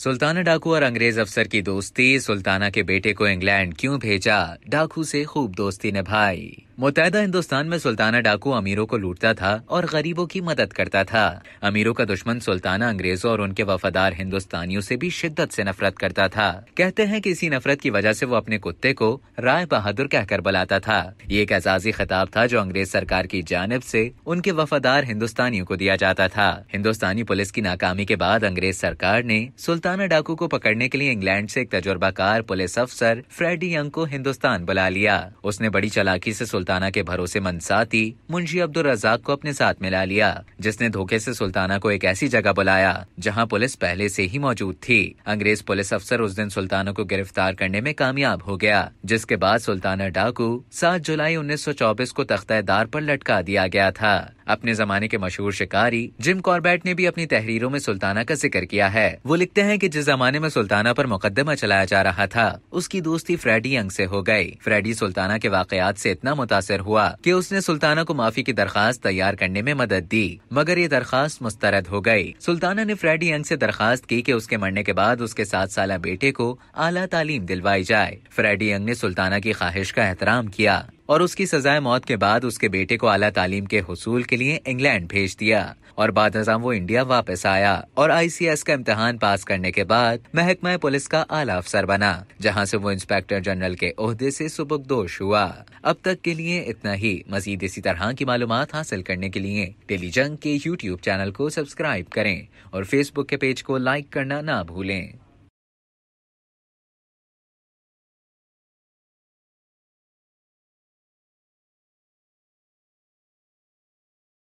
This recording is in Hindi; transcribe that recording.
सुल्ताना डाकू और अंग्रेज अफसर की दोस्ती सुल्ताना के बेटे को इंग्लैंड क्यों भेजा डाकू से खूब दोस्ती निभाई मुतहदा हिंदुस्तान में सुल्ताना डाकू अमीरों को लूटता था और गरीबों की मदद करता था अमीरों का दुश्मन सुल्ताना अंग्रेजों और उनके वफादार हिंदुस्तानियों से भी शिद्दत से नफरत करता था कहते हैं कि इसी नफरत की वजह से वो अपने कुत्ते को राय बहादुर कहकर बुलाता था ये एक एजाजी खिताब था जो अंग्रेज सरकार की जानब से उनके वफादार हिंदुस्तानियों को दिया जाता था हिंदुस्तानी पुलिस की नाकामी के बाद अंग्रेज सरकार ने सुल्ताना डाकू को पकड़ने के लिए इंग्लैंड से एक तजुर्बाकार पुलिस अफसर फ्रेडी यंग को हिंदुस्तान बुला लिया उसने बड़ी चलाकी से सुल्तान सुल्ताना के भरोसेमंद साथी मुंशी अब्दुल रजाक को अपने साथ मिला लिया जिसने धोखे से सुल्ताना को एक ऐसी जगह बुलाया जहां पुलिस पहले से ही मौजूद थी अंग्रेज पुलिस अफसर उस दिन सुल्ताना को गिरफ्तार करने में कामयाब हो गया जिसके बाद सुल्ताना डाकू सात जुलाई उन्नीस को तख्तादार पर लटका दिया गया था अपने जमाने के मशहूर शिकारी जिम कॉर्बेट ने भी अपनी तहरीरों में सुल्ताना का जिक्र किया है वो लिखते हैं कि जिस जमाने में सुल्ताना पर मुकदमा चलाया जा रहा था उसकी दोस्ती फ्रेडी यंग से हो गई फ्रेडी सुल्ताना के वाकयात से इतना मुतासर हुआ कि उसने सुल्ताना को माफी की दरखास्त तैयार करने में मदद दी मगर ये दरखास्त मुस्तरद हो गयी सुल्ताना ने फ्रेडी यंग से दरखास्त की कि उसके मरने के बाद उसके सात साल बेटे को आला तालीम दिलवाई जाए फ्रेडी यंग ने सुल्ताना की ख्वाहिश का एहतराम किया और उसकी सजाए मौत के बाद उसके बेटे को आला तालीम के हसूल के लिए इंग्लैंड भेज दिया और बाद हजाम वो इंडिया वापस आया और आई का इम्तहान पास करने के बाद महकमा पुलिस का आला अफसर बना जहाँ से वो इंस्पेक्टर जनरल के अहदे से दोष हुआ अब तक के लिए इतना ही मजीद इसी तरह की मालूम हासिल करने के लिए टेलीजंग के यूट्यूब चैनल को सब्सक्राइब करें और फेसबुक के पेज को लाइक करना ना भूलें